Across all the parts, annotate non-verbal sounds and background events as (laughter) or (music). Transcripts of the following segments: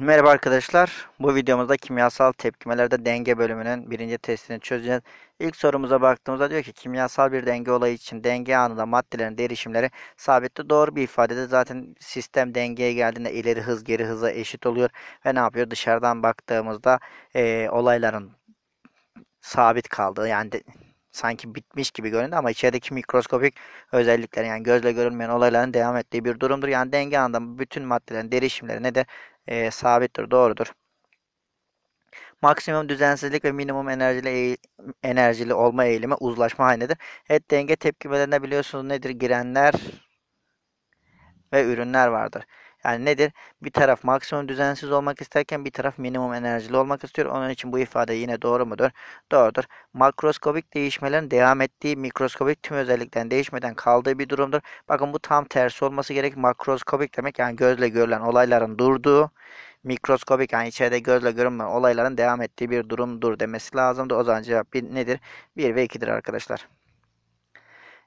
Merhaba arkadaşlar. Bu videomuzda kimyasal tepkimelerde denge bölümünün birinci testini çözeceğiz. İlk sorumuza baktığımızda diyor ki kimyasal bir denge olayı için denge anında maddelerin derişimleri sabitti. Doğru bir ifadede zaten sistem dengeye geldiğinde ileri hız geri hıza eşit oluyor. Ve ne yapıyor? Dışarıdan baktığımızda e, olayların sabit kaldığı yani de, sanki bitmiş gibi göründü ama içerideki mikroskopik özellikler yani gözle görünmeyen olayların devam ettiği bir durumdur. Yani denge anında bütün maddelerin derişimleri ne de e, sabittir. Doğrudur. Maksimum düzensizlik ve minimum enerjili enerjili olma eğilimi uzlaşma halindedir. Et denge tepkimelerinde biliyorsunuz nedir? Girenler ve ürünler vardır. Yani nedir? Bir taraf maksimum düzensiz olmak isterken bir taraf minimum enerjili olmak istiyor. Onun için bu ifade yine doğru mudur? Doğrudur. Makroskopik değişmelerin devam ettiği mikroskopik tüm özellikten değişmeden kaldığı bir durumdur. Bakın bu tam tersi olması gerek. Makroskopik demek yani gözle görülen olayların durduğu mikroskopik yani içeride gözle görünmeyen olayların devam ettiği bir durumdur demesi lazımdı. O zaman cevap bir nedir? 1 ve 2'dir arkadaşlar.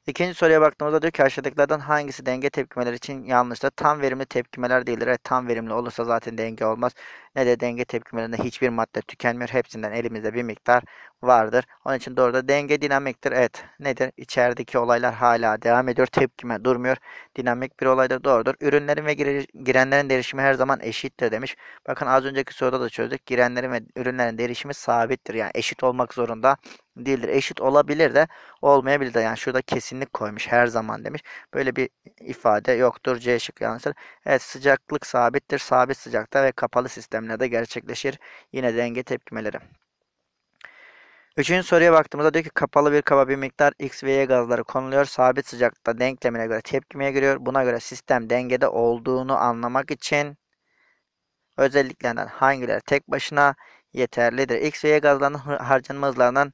İkinci soruya baktığımızda diyor ki aşağıdakilerden hangisi denge tepkimeler için yanlıştır? Tam verimli tepkimeler değildir. Evet, tam verimli olursa zaten denge olmaz. Ne de denge tepkimelerinde hiçbir madde tükenmiyor. Hepsinden elimizde bir miktar vardır. Onun için doğru da denge dinamiktir. Evet nedir? İçerideki olaylar hala devam ediyor. Tepkime durmuyor. Dinamik bir olaydır. Doğrudur. Ürünlerin ve girenlerin değişimi her zaman eşittir demiş. Bakın az önceki soruda da çözdük. Girenlerin ve ürünlerin değişimi sabittir. Yani eşit olmak zorunda değildir. Eşit olabilir de olmayabilir de. Yani şurada kesinlik koymuş her zaman demiş. Böyle bir ifade yoktur. C şık yanlıştır. Evet sıcaklık sabittir. Sabit sıcakta ve kapalı sistemlerde gerçekleşir. Yine denge tepkimeleri. Üçüncü soruya baktığımızda diyor ki kapalı bir kaba bir miktar X ve Y gazları konuluyor. Sabit sıcaklıkta denklemine göre tepkimeye giriyor. Buna göre sistem dengede olduğunu anlamak için özelliklerinden hangileri tek başına yeterlidir? X ve Y gazlarının harcanma hızlarının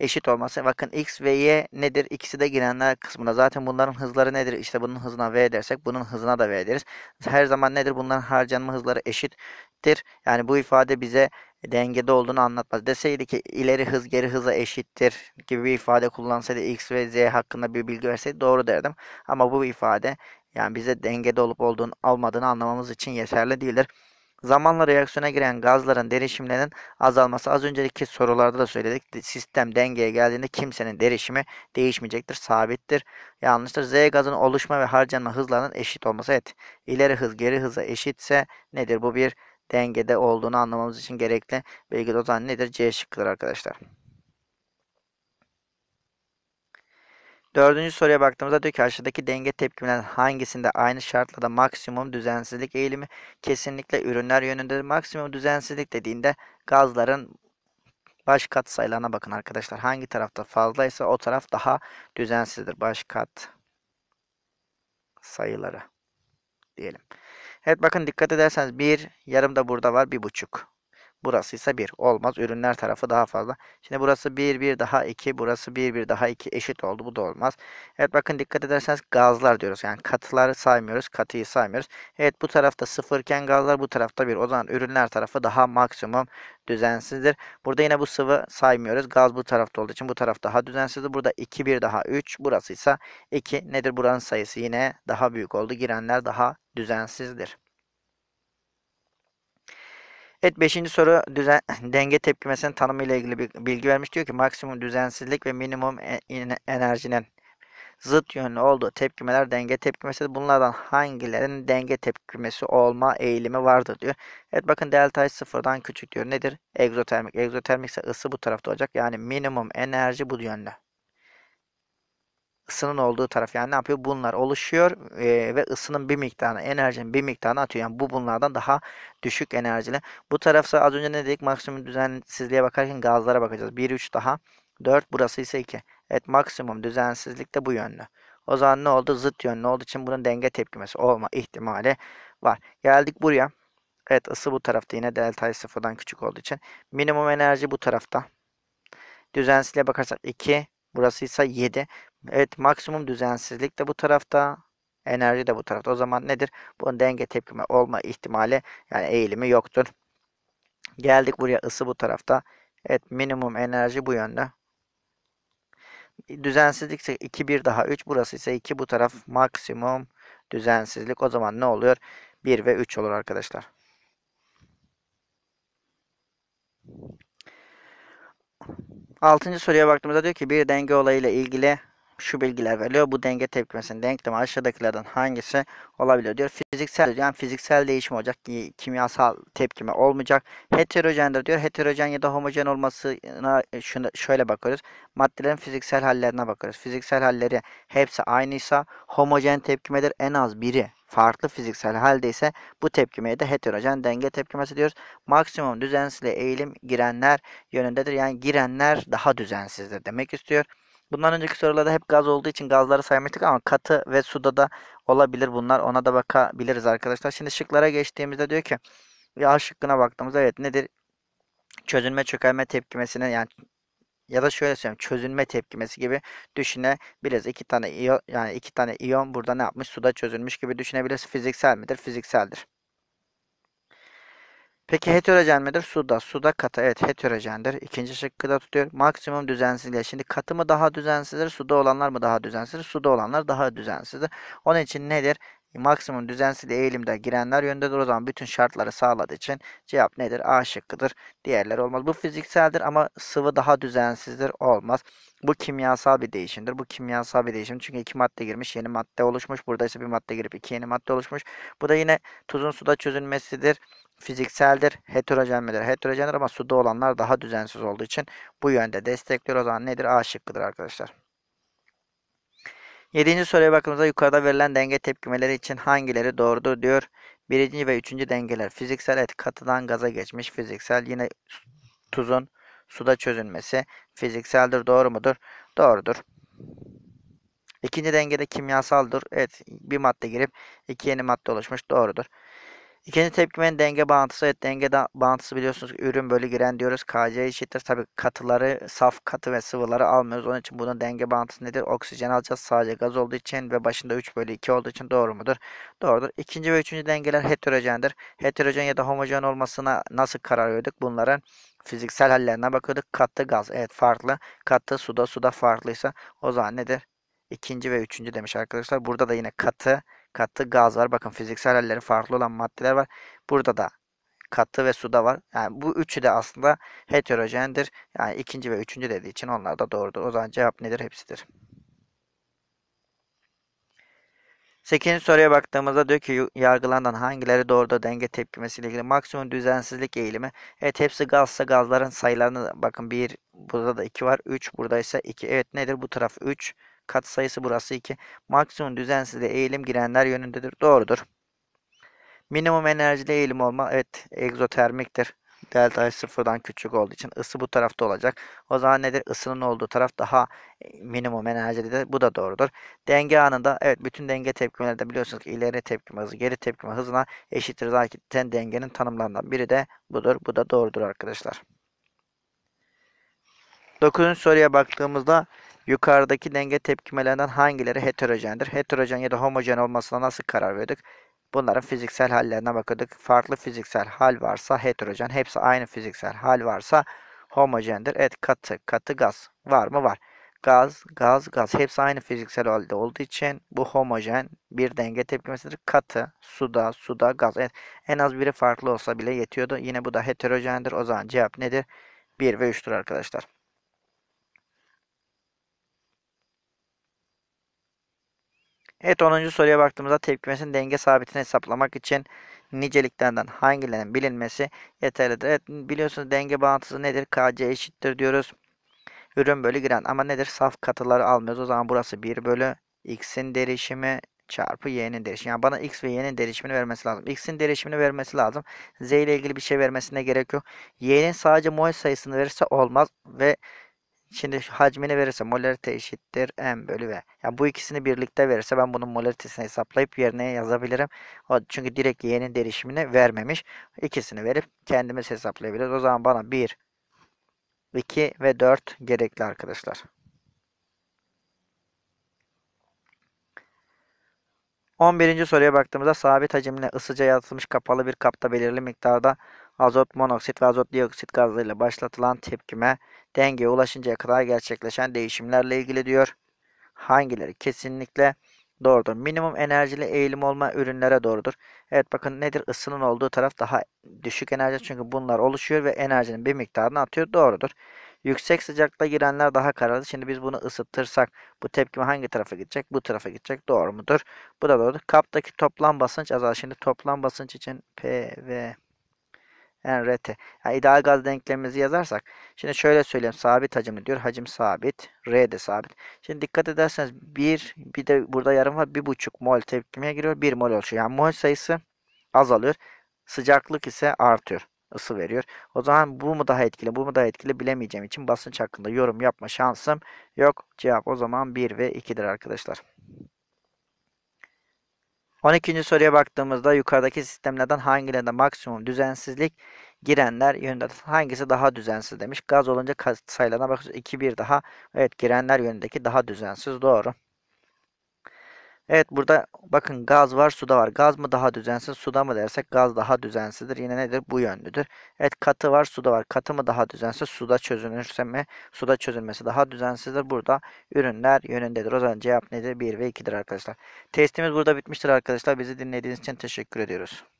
eşit olması. Bakın X ve Y nedir? İkisi de girenler kısmına Zaten bunların hızları nedir? İşte bunun hızına V dersek bunun hızına da V deriz. Her zaman nedir? Bunların harcanma hızları eşittir. Yani bu ifade bize dengede olduğunu anlatmaz. Deseydi ki ileri hız geri hıza eşittir gibi bir ifade kullansaydı x ve z hakkında bir bilgi verseydi doğru derdim. Ama bu ifade yani bize dengede olup olduğunu almadığını anlamamız için yeterli değildir. Zamanla reaksiyona giren gazların derişimlerinin azalması az önceki sorularda da söyledik. Sistem dengeye geldiğinde kimsenin derişimi değişmeyecektir, sabittir. Yanlıştır. Z gazının oluşma ve harcanma hızlarının eşit olması et. Evet. İleri hız geri hıza eşitse nedir? Bu bir dengede olduğunu anlamamız için gerekli bilgi o zaman nedir? C şıkkıdır arkadaşlar. Dördüncü soruya baktığımızda diyor ki aşağıdaki denge tepkimler hangisinde aynı şartlarda maksimum düzensizlik eğilimi kesinlikle ürünler yönünde maksimum düzensizlik dediğinde gazların baş kat sayılarına bakın arkadaşlar. Hangi tarafta fazlaysa o taraf daha düzensizdir. Baş kat sayıları diyelim. Evet bakın dikkat ederseniz bir yarım da burada var bir buçuk. Burası ise 1. Olmaz. Ürünler tarafı daha fazla. Şimdi burası 1, 1 daha 2. Burası 1, 1 daha 2 eşit oldu. Bu da olmaz. Evet bakın dikkat ederseniz gazlar diyoruz. Yani katıları saymıyoruz. Katıyı saymıyoruz. Evet bu tarafta 0 iken gazlar bu tarafta 1. O zaman ürünler tarafı daha maksimum düzensizdir. Burada yine bu sıvı saymıyoruz. Gaz bu tarafta olduğu için bu taraf daha düzensizdir. Burada 2, 1 daha 3. Burası ise 2. Nedir buranın sayısı? Yine daha büyük oldu. Girenler daha düzensizdir. Evet 5. soru düzen, (clears throat) denge tepkimesinin tanımı ile ilgili bir bilgi vermiş. Diyor ki maksimum düzensizlik ve minimum e, enerjinin zıt yönlü olduğu tepkimeler denge tepkimesi. Bunlardan hangilerinin denge tepkimesi olma eğilimi vardır diyor. Evet bakın delta H sıfırdan küçük diyor. Nedir? Egzotermik. Egzotermik ise ısı bu tarafta olacak. Yani minimum enerji bu yönlü ısının olduğu taraf yani ne yapıyor? Bunlar oluşuyor e, ve ısının bir miktarını, enerjinin bir miktarını atıyor. Yani bu bunlardan daha düşük enerjili. Bu tarafsa az önce ne dedik? Maksimum düzensizliğe bakarken gazlara bakacağız. 1 3 daha 4 burası ise 2. Evet maksimum düzensizlik de bu yönlü. O zaman ne oldu? Zıt yönlü olduğu için bunun denge tepkimesi olma ihtimali var. Geldik buraya. Evet ısı bu tarafta yine delta sıfırdan küçük olduğu için. Minimum enerji bu tarafta. Düzensizliğe bakarsak 2. Burası ise 7. Evet maksimum düzensizlik de bu tarafta. Enerji de bu tarafta. O zaman nedir? Bunun denge tepkime olma ihtimali yani eğilimi yoktur. Geldik buraya ısı bu tarafta. Evet minimum enerji bu yönde. Düzensizlik ise 2 1 daha 3 burası ise 2 bu taraf maksimum düzensizlik. O zaman ne oluyor? 1 ve 3 olur arkadaşlar. Altıncı soruya baktığımızda diyor ki bir denge olayıyla ilgili şu bilgiler veriyor Bu denge tepkimesinin denklemi aşağıdakilerden hangisi olabilir diyor. Fiziksel yani fiziksel değişim olacak. Kimyasal tepkime olmayacak. Heterojendir diyor. Heterojen ya da homojen olmasına e, şuna, şöyle bakıyoruz. Maddelerin fiziksel hallerine bakıyoruz. Fiziksel halleri hepsi aynıysa homojen tepkimedir. En az biri farklı fiziksel halde ise bu tepkimeye de heterojen denge tepkimesi diyoruz. Maksimum düzensiz eğilim girenler yönündedir. Yani girenler daha düzensizdir demek istiyor. Bundan önceki sorularda hep gaz olduğu için gazları saymıştık ama katı ve suda da olabilir bunlar. Ona da bakabiliriz arkadaşlar. Şimdi şıklara geçtiğimizde diyor ki ya şıkkına baktığımızda evet nedir? Çözünme çökelme tepkimesine yani ya da şöyle söyleyeyim çözünme tepkimesi gibi düşünebiliriz. İki tane iyon yani iki tane iyon burada ne yapmış? Suda çözülmüş gibi düşünebiliriz. Fiziksel midir? Fizikseldir. Peki heterojen midir? Suda. Suda katı. Evet heterojendir. İkinci şıkkı da tutuyor. Maksimum düzensizliği. Şimdi katı mı daha düzensizdir? Suda olanlar mı daha düzensizdir? Suda olanlar daha düzensizdir. Onun için nedir? Maksimum düzensizliği eğilimde girenler yöndedir. O zaman bütün şartları sağladığı için cevap nedir? A şıkkıdır. Diğerleri olmaz. Bu fizikseldir ama sıvı daha düzensizdir. Olmaz. Bu kimyasal bir değişimdir. Bu kimyasal bir değişim. Çünkü iki madde girmiş. Yeni madde oluşmuş. Burada ise bir madde girip iki yeni madde oluşmuş. Bu da yine tuzun suda çözülmesidir fizikseldir, heterojen midir? Heterojendir ama suda olanlar daha düzensiz olduğu için bu yönde destekliyor. O zaman nedir? A şıkkıdır arkadaşlar. Yedinci soruya bakımıza yukarıda verilen denge tepkimeleri için hangileri doğrudur diyor. Birinci ve üçüncü dengeler fiziksel et katıdan gaza geçmiş fiziksel yine tuzun suda çözünmesi fizikseldir doğru mudur? Doğrudur. İkinci dengede kimyasaldır. Evet bir madde girip iki yeni madde oluşmuş doğrudur. İkinci tepkimenin denge bağıntısı. Evet denge bağıntısı biliyorsunuz ürün bölü giren diyoruz. KC eşittir. Tabi katıları, saf katı ve sıvıları almıyoruz. Onun için bunun denge bağıntısı nedir? Oksijen alacağız sadece gaz olduğu için ve başında 3 bölü 2 olduğu için doğru mudur? Doğrudur. İkinci ve üçüncü dengeler heterojendir. Heterojen ya da homojen olmasına nasıl karar verdik? Bunların fiziksel hallerine bakıyorduk. Katı gaz. Evet farklı. Katı suda suda farklıysa o zaman nedir? İkinci ve üçüncü demiş arkadaşlar. Burada da yine katı katı gaz var. Bakın fiziksel halleri farklı olan maddeler var. Burada da katı ve suda var. Yani bu üçü de aslında heterojendir. Yani ikinci ve üçüncü dediği için onlar da doğrudur. O zaman cevap nedir? Hepsidir. Sekizinci soruya baktığımızda diyor ki yargılandan hangileri doğruda denge tepkimesiyle ilgili maksimum düzensizlik eğilimi. Evet hepsi gazsa gazların sayılarını bakın 1 burada da 2 var 3 burada ise 2. Evet nedir bu taraf 3 katsayısı burası 2. Maksimum düzensizde eğilim girenler yönündedir. Doğrudur. Minimum enerjide eğilim olma evet egzotermiktir. Delta sıfırdan küçük olduğu için ısı bu tarafta olacak. O zaman nedir? Isının olduğu taraf daha e, minimum enerjide de bu da doğrudur. Denge anında evet bütün denge tepkimelerde biliyorsunuz ki ileri tepkime hızı geri tepkime hızına eşittir. Zaten dengenin tanımlarından biri de budur. Bu da doğrudur arkadaşlar. 9. soruya baktığımızda Yukarıdaki denge tepkimelerinden hangileri heterojendir? Heterojen ya da homojen olmasına nasıl karar veriyorduk? Bunların fiziksel hallerine bakıyorduk. Farklı fiziksel hal varsa heterojen, hepsi aynı fiziksel hal varsa homojendir. Evet katı, katı gaz var mı? Var. Gaz, gaz, gaz hepsi aynı fiziksel halde olduğu için bu homojen bir denge tepkimesidir. Katı, suda, suda, gaz. Evet, en az biri farklı olsa bile yetiyordu. Yine bu da heterojendir. O zaman cevap nedir? 1 ve 3'tür arkadaşlar. Evet 10. soruya baktığımızda tepkimesinin denge sabitini hesaplamak için niceliklerden hangilerinin bilinmesi yeterlidir. Evet biliyorsunuz denge bağıntısı nedir? Kc eşittir diyoruz. Ürün bölü giren ama nedir? Saf katıları almıyoruz. O zaman burası 1 bölü x'in derişimi çarpı y'nin derişimi. Yani bana x ve y'nin derişimini vermesi lazım. x'in derişimini vermesi lazım. z ile ilgili bir şey vermesine gerek yok. y'nin sadece mol sayısını verirse olmaz ve Şimdi şu hacmini verirse molarite eşittir m bölü v. yani bu ikisini birlikte verirse ben bunun molaritesini hesaplayıp yerine yazabilirim. O çünkü direkt y'nin derişimini vermemiş. İkisini verip kendimiz hesaplayabiliriz. O zaman bana 1, 2 ve 4 gerekli arkadaşlar. 11. soruya baktığımızda sabit hacimle ısıca yaratılmış kapalı bir kapta belirli miktarda azot monoksit ve azot dioksit gazlarıyla başlatılan tepkime dengeye ulaşıncaya kadar gerçekleşen değişimlerle ilgili diyor. Hangileri kesinlikle doğrudur. Minimum enerjili eğilim olma ürünlere doğrudur. Evet bakın nedir Isının olduğu taraf daha düşük enerji çünkü bunlar oluşuyor ve enerjinin bir miktarını atıyor doğrudur. Yüksek sıcaklıkta girenler daha kararlı. Şimdi biz bunu ısıtırsak bu tepkime hangi tarafa gidecek? Bu tarafa gidecek. Doğru mudur? Bu da doğrudur. Kaptaki toplam basınç azalır. Şimdi toplam basınç için PV yani enrete. Yani ideal gaz denklemimizi yazarsak. Şimdi şöyle söyleyeyim. Sabit hacim diyor. Hacim sabit. R de sabit. Şimdi dikkat ederseniz 1 bir de burada yarım var. 1,5 mol tepkimeye giriyor. 1 mol ölçüyor. Yani mol sayısı azalıyor. Sıcaklık ise artıyor. ısı veriyor. O zaman bu mu daha etkili bu mu daha etkili bilemeyeceğim için basınç hakkında yorum yapma şansım yok. Cevap o zaman 1 ve 2'dir arkadaşlar. 12. soruya baktığımızda yukarıdaki sistemlerden hangilerinde maksimum düzensizlik girenler yönünde hangisi daha düzensiz demiş. Gaz olunca sayılarına bakıyoruz. 2 1 daha evet girenler yönündeki daha düzensiz doğru. Evet burada bakın gaz var suda var. Gaz mı daha düzensiz suda mı dersek gaz daha düzensizdir. Yine nedir? Bu yönlüdür. Evet katı var suda var. Katı mı daha düzensiz suda çözülürse mi? Suda çözülmesi daha düzensizdir. Burada ürünler yönündedir. O zaman cevap nedir? 1 ve 2'dir arkadaşlar. Testimiz burada bitmiştir arkadaşlar. Bizi dinlediğiniz için teşekkür ediyoruz.